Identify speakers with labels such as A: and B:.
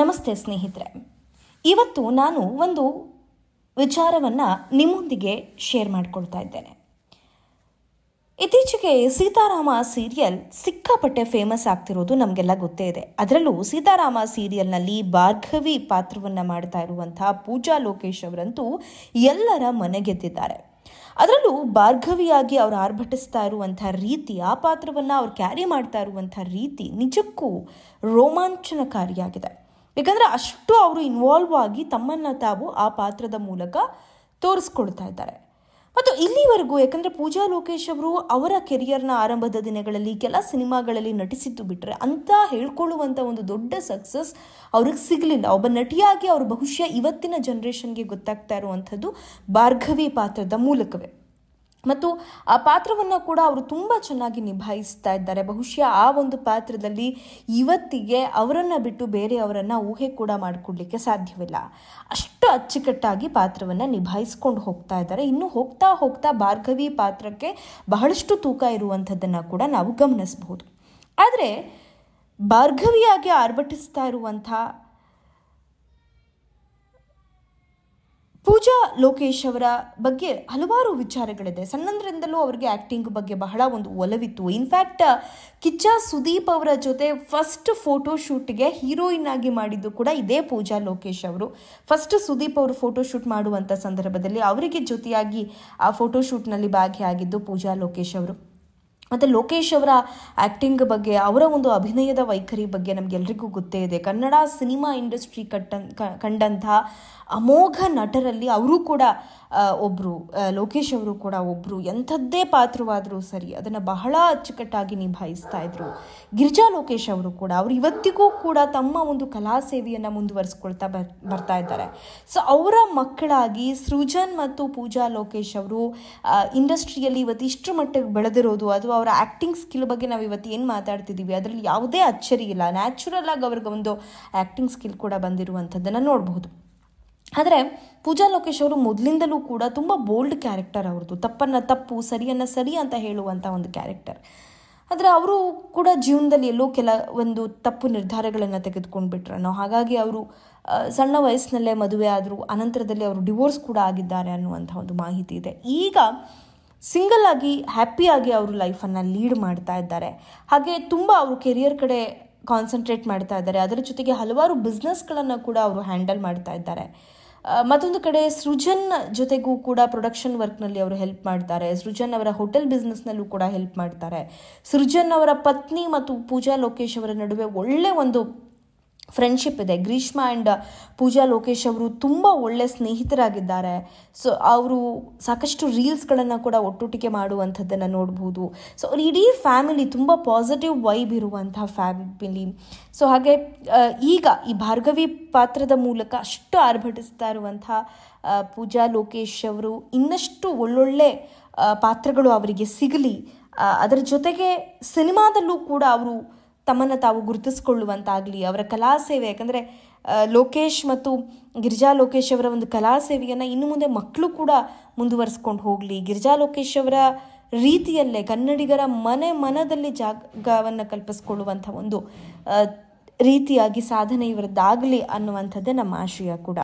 A: ನಮಸ್ತೆ ಸ್ನೇಹಿತರೆ ಇವತ್ತು ನಾನು ಒಂದು ವಿಚಾರವನ್ನು ನಿಮ್ಮೊಂದಿಗೆ ಶೇರ್ ಮಾಡಿಕೊಳ್ತಾ ಇದ್ದೇನೆ ಇತ್ತೀಚೆಗೆ ಸೀತಾರಾಮ ಸೀರಿಯಲ್ ಸಿಕ್ಕಾಪಟ್ಟೆ ಫೇಮಸ್ ಆಗ್ತಿರೋದು ನಮಗೆಲ್ಲ ಗೊತ್ತೇ ಇದೆ ಅದರಲ್ಲೂ ಸೀತಾರಾಮ ಸೀರಿಯಲ್ನಲ್ಲಿ ಭಾರ್ಗವಿ ಪಾತ್ರವನ್ನು ಮಾಡ್ತಾ ಇರುವಂತಹ ಪೂಜಾ ಲೋಕೇಶ್ ಅವರಂತೂ ಎಲ್ಲರ ಗೆದ್ದಿದ್ದಾರೆ ಅದರಲ್ಲೂ ಭಾರ್ಗವಿಯಾಗಿ ಅವರು ಆರ್ಭಟಿಸ್ತಾ ಇರುವಂಥ ರೀತಿ ಆ ಪಾತ್ರವನ್ನು ಅವ್ರು ಕ್ಯಾರಿ ಮಾಡ್ತಾ ಇರುವಂಥ ರೀತಿ ನಿಜಕ್ಕೂ ರೋಮಾಂಚನಕಾರಿಯಾಗಿದೆ ಯಾಕಂದರೆ ಅಷ್ಟು ಅವರು ಇನ್ವಾಲ್ವ್ ಆಗಿ ತಮ್ಮನ್ನು ತಾವು ಆ ಪಾತ್ರದ ಮೂಲಕ ತೋರಿಸ್ಕೊಳ್ತಾ ಇದ್ದಾರೆ ಮತ್ತು ಇಲ್ಲಿವರೆಗೂ ಯಾಕಂದರೆ ಪೂಜಾ ಲೋಕೇಶ್ ಅವರು ಅವರ ಕೆರಿಯರ್ನ ಆರಂಭದ ದಿನಗಳಲ್ಲಿ ಕೆಲ ಸಿನಿಮಾಗಳಲ್ಲಿ ನಟಿಸಿದ್ದು ಬಿಟ್ಟರೆ ಅಂತ ಹೇಳ್ಕೊಳ್ಳುವಂಥ ಒಂದು ದೊಡ್ಡ ಸಕ್ಸಸ್ ಅವ್ರಿಗೆ ಸಿಗಲಿಲ್ಲ ಒಬ್ಬ ನಟಿಯಾಗಿ ಅವರು ಬಹುಶಃ ಇವತ್ತಿನ ಜನ್ರೇಷನ್ಗೆ ಗೊತ್ತಾಗ್ತಾ ಇರುವಂಥದ್ದು ಭಾರ್ಗವಿ ಪಾತ್ರದ ಮೂಲಕವೇ ಮತ್ತು ಆ ಪಾತ್ರವನ್ನು ಕೂಡ ಅವರು ತುಂಬ ಚೆನ್ನಾಗಿ ನಿಭಾಯಿಸ್ತಾ ಇದ್ದಾರೆ ಬಹುಶಃ ಆ ಒಂದು ಪಾತ್ರದಲ್ಲಿ ಇವತ್ತಿಗೆ ಅವರನ್ನು ಬಿಟ್ಟು ಬೇರೆಯವರನ್ನು ಊಹೆ ಕೂಡ ಮಾಡಿಕೊಡ್ಲಿಕ್ಕೆ ಸಾಧ್ಯವಿಲ್ಲ ಅಷ್ಟು ಅಚ್ಚುಕಟ್ಟಾಗಿ ಪಾತ್ರವನ್ನು ನಿಭಾಯಿಸ್ಕೊಂಡು ಹೋಗ್ತಾ ಇದ್ದಾರೆ ಇನ್ನು ಹೋಗ್ತಾ ಹೋಗ್ತಾ ಭಾರ್ಗವಿ ಪಾತ್ರಕ್ಕೆ ಬಹಳಷ್ಟು ತೂಕ ಇರುವಂಥದ್ದನ್ನು ಕೂಡ ನಾವು ಗಮನಿಸಬಹುದು ಆದರೆ ಭಾರ್ಗವಿಯಾಗಿ ಆರ್ಭಟಿಸ್ತಾ ಇರುವಂಥ ಪೂಜಾ ಲೋಕೇಶ್ ಅವರ ಬಗ್ಗೆ ಹಲವಾರು ವಿಚಾರಗಳಿದೆ ಸಣ್ಣಂದರಿಂದಲೂ ಅವರಿಗೆ ಆ್ಯಕ್ಟಿಂಗ್ ಬಗ್ಗೆ ಬಹಳ ಒಂದು ಒಲವಿತ್ತು ಇನ್ಫ್ಯಾಕ್ಟ್ ಕಿಚ್ಚ ಸುದೀಪ್ ಅವರ ಜೊತೆ ಫಸ್ಟ್ ಫೋಟೋ ಶೂಟ್ಗೆ ಹೀರೋಯಿನ್ ಆಗಿ ಮಾಡಿದ್ದು ಕೂಡ ಇದೇ ಪೂಜಾ ಲೋಕೇಶ್ ಅವರು ಫಸ್ಟ್ ಸುದೀಪ್ ಅವರು ಫೋಟೋ ಶೂಟ್ ಮಾಡುವಂಥ ಸಂದರ್ಭದಲ್ಲಿ ಅವರಿಗೆ ಜೊತೆಯಾಗಿ ಆ ಫೋಟೋ ಭಾಗಿಯಾಗಿದ್ದು ಪೂಜಾ ಲೋಕೇಶ್ ಅವರು ಮತ್ತು ಲೋಕೇಶ್ ಅವರ ಆ್ಯಕ್ಟಿಂಗ್ ಬಗ್ಗೆ ಅವರ ಒಂದು ಅಭಿನಯದ ವೈಖರಿ ಬಗ್ಗೆ ನಮಗೆಲ್ಲರಿಗೂ ಗೊತ್ತೇ ಇದೆ ಕನ್ನಡ ಸಿನಿಮಾ ಇಂಡಸ್ಟ್ರಿ ಕಟ್ಟನ್ ಕಂಡಂತಹ ಅಮೋಘ ನಟರಲ್ಲಿ ಅವರು ಕೂಡ ಒಬ್ಬರು ಲೋಕೇಶ್ ಅವರು ಕೂಡ ಒಬ್ಬರು ಎಂಥದ್ದೇ ಪಾತ್ರವಾದರೂ ಸರಿ ಅದನ್ನು ಬಹಳ ಅಚ್ಚುಕಟ್ಟಾಗಿ ನಿಭಾಯಿಸ್ತಾ ಇದ್ರು ಗಿರಿಜಾ ಲೋಕೇಶ್ ಅವರು ಕೂಡ ಅವರು ಇವತ್ತಿಗೂ ಕೂಡ ತಮ್ಮ ಒಂದು ಕಲಾ ಸೇವೆಯನ್ನು ಮುಂದುವರಿಸ್ಕೊಳ್ತಾ ಬರ್ತಾ ಇದ್ದಾರೆ ಸೊ ಅವರ ಮಕ್ಕಳಾಗಿ ಸೃಜನ್ ಮತ್ತು ಪೂಜಾ ಲೋಕೇಶ್ ಅವರು ಇಂಡಸ್ಟ್ರಿಯಲ್ಲಿ ಇವತ್ತು ಇಷ್ಟು ಮಟ್ಟಿಗೆ ಬೆಳೆದಿರೋದು ಅಥವಾ ಅವರ ಆ್ಯಕ್ಟಿಂಗ್ ಸ್ಕಿಲ್ ಬಗ್ಗೆ ನಾವು ಇವತ್ತು ಏನು ಮಾತಾಡ್ತಿದ್ದೀವಿ ಅದರಲ್ಲಿ ಯಾವುದೇ ಅಚ್ಚರಿ ಇಲ್ಲ ನ್ಯಾಚುರಲ್ ಆಗಿ ಅವ್ರಿಗೆ ಒಂದು ಆ್ಯಕ್ಟಿಂಗ್ ಸ್ಕಿಲ್ ಕೂಡ ಬಂದಿರುವಂಥದ್ದನ್ನು ನೋಡಬಹುದು ಆದರೆ ಪೂಜಾ ಲೋಕೇಶ್ ಅವರು ಮೊದಲಿಂದಲೂ ಕೂಡ ತುಂಬ ಬೋಲ್ಡ್ ಕ್ಯಾರೆಕ್ಟರ್ ಅವ್ರದ್ದು ತಪ್ಪನ್ನು ತಪ್ಪು ಸರಿಯನ್ನು ಸರಿ ಅಂತ ಹೇಳುವಂಥ ಒಂದು ಕ್ಯಾರೆಕ್ಟರ್ ಆದರೆ ಅವರು ಕೂಡ ಜೀವನದಲ್ಲಿ ಎಲ್ಲೋ ಕೆಲ ಒಂದು ತಪ್ಪು ನಿರ್ಧಾರಗಳನ್ನು ತೆಗೆದುಕೊಂಡು ಬಿಟ್ಟರು ನಾವು ಹಾಗಾಗಿ ಅವರು ಸಣ್ಣ ವಯಸ್ಸಿನಲ್ಲೇ ಮದುವೆ ಆದರೂ ಅನಂತರದಲ್ಲಿ ಅವರು ಡಿವೋರ್ಸ್ ಕೂಡ ಆಗಿದ್ದಾರೆ ಅನ್ನುವಂಥ ಒಂದು ಮಾಹಿತಿ ಇದೆ ಈಗ ಸಿಂಗಲ್ ಆಗಿ ಹ್ಯಾಪಿಯಾಗಿ ಅವರು ಲೈಫನ್ನು ಲೀಡ್ ಮಾಡ್ತಾ ಇದ್ದಾರೆ ಹಾಗೆ ತುಂಬ ಅವರು ಕೆರಿಯರ್ ಕಡೆ ಕಾನ್ಸಂಟ್ರೇಟ್ ಮಾಡ್ತಾ ಇದ್ದಾರೆ ಅದರ ಜೊತೆಗೆ ಹಲವಾರು ಬಿಸ್ನೆಸ್ಗಳನ್ನು ಕೂಡ ಅವರು ಹ್ಯಾಂಡಲ್ ಮಾಡ್ತಾ ಇದ್ದಾರೆ ಮತ್ತೊಂದು ಕಡೆ ಸೃಜನ್ ಜೊತೆಗೂ ಕೂಡ ಪ್ರೊಡಕ್ಷನ್ ವರ್ಕ್ನಲ್ಲಿ ಅವರು ಹೆಲ್ಪ್ ಮಾಡ್ತಾರೆ ಸೃಜನ್ ಅವರ ಹೋಟೆಲ್ ಬಿಸ್ನೆಸ್ನಲ್ಲೂ ಕೂಡ ಹೆಲ್ಪ್ ಮಾಡ್ತಾರೆ ಸೃಜನ್ ಅವರ ಪತ್ನಿ ಮತ್ತು ಪೂಜಾ ಲೋಕೇಶ್ ಅವರ ನಡುವೆ ಒಳ್ಳೆ ಒಂದು ಫ್ರೆಂಡ್ಶಿಪ್ ಇದೆ ಗ್ರೀಷ್ಮ ಆ್ಯಂಡ್ ಪೂಜಾ ಲೋಕೇಶ್ ಅವರು ತುಂಬ ಒಳ್ಳೆಯ ಸ್ನೇಹಿತರಾಗಿದ್ದಾರೆ ಸೊ ಅವರು ಸಾಕಷ್ಟು ರೀಲ್ಸ್ಗಳನ್ನು ಕೂಡ ಒಟ್ಟೊಟ್ಟಿಗೆ ಮಾಡುವಂಥದ್ದನ್ನು ನೋಡ್ಬೋದು ಸೊ ಅವ್ರ ಇಡೀ ಫ್ಯಾಮಿಲಿ ತುಂಬ ಪಾಸಿಟಿವ್ ವೈಬ್ ಇರುವಂತಹ ಫ್ಯಾಮಿಲಿ ಸೊ ಹಾಗೆ ಈಗ ಈ ಭಾರ್ಗವಿ ಪಾತ್ರದ ಮೂಲಕ ಅಷ್ಟು ಆರ್ಭಟಿಸ್ತಾ ಇರುವಂಥ ಪೂಜಾ ಲೋಕೇಶ್ ಅವರು ಇನ್ನಷ್ಟು ಒಳ್ಳೊಳ್ಳೆ ಪಾತ್ರಗಳು ಅವರಿಗೆ ಸಿಗಲಿ ಅದರ ಜೊತೆಗೆ ಸಿನಿಮಾದಲ್ಲೂ ಕೂಡ ಅವರು ತಮ್ಮನ್ನು ತಾವು ಗುರುತಿಸ್ಕೊಳ್ಳುವಂತಾಗಲಿ ಅವರ ಕಲಾ ಸೇವೆ ಯಾಕಂದರೆ ಲೋಕೇಶ್ ಮತ್ತು ಗಿರಿಜಾ ಲೋಕೇಶ್ ಅವರ ಒಂದು ಕಲಾ ಸೇವೆಯನ್ನು ಇನ್ನು ಮುಂದೆ ಮಕ್ಕಳು ಕೂಡ ಮುಂದುವರಿಸ್ಕೊಂಡು ಹೋಗಲಿ ಗಿರಿಜಾ ಲೋಕೇಶ್ ಅವರ ರೀತಿಯಲ್ಲೇ ಕನ್ನಡಿಗರ ಮನೆ ಮನದಲ್ಲಿ ಜಾಗವನ್ನು ಕಲ್ಪಿಸ್ಕೊಳ್ಳುವಂಥ ಒಂದು ರೀತಿಯಾಗಿ ಸಾಧನೆ ಇವರದ್ದಾಗಲಿ ಅನ್ನುವಂಥದ್ದೇ ನಮ್ಮ ಆಶಯ ಕೂಡ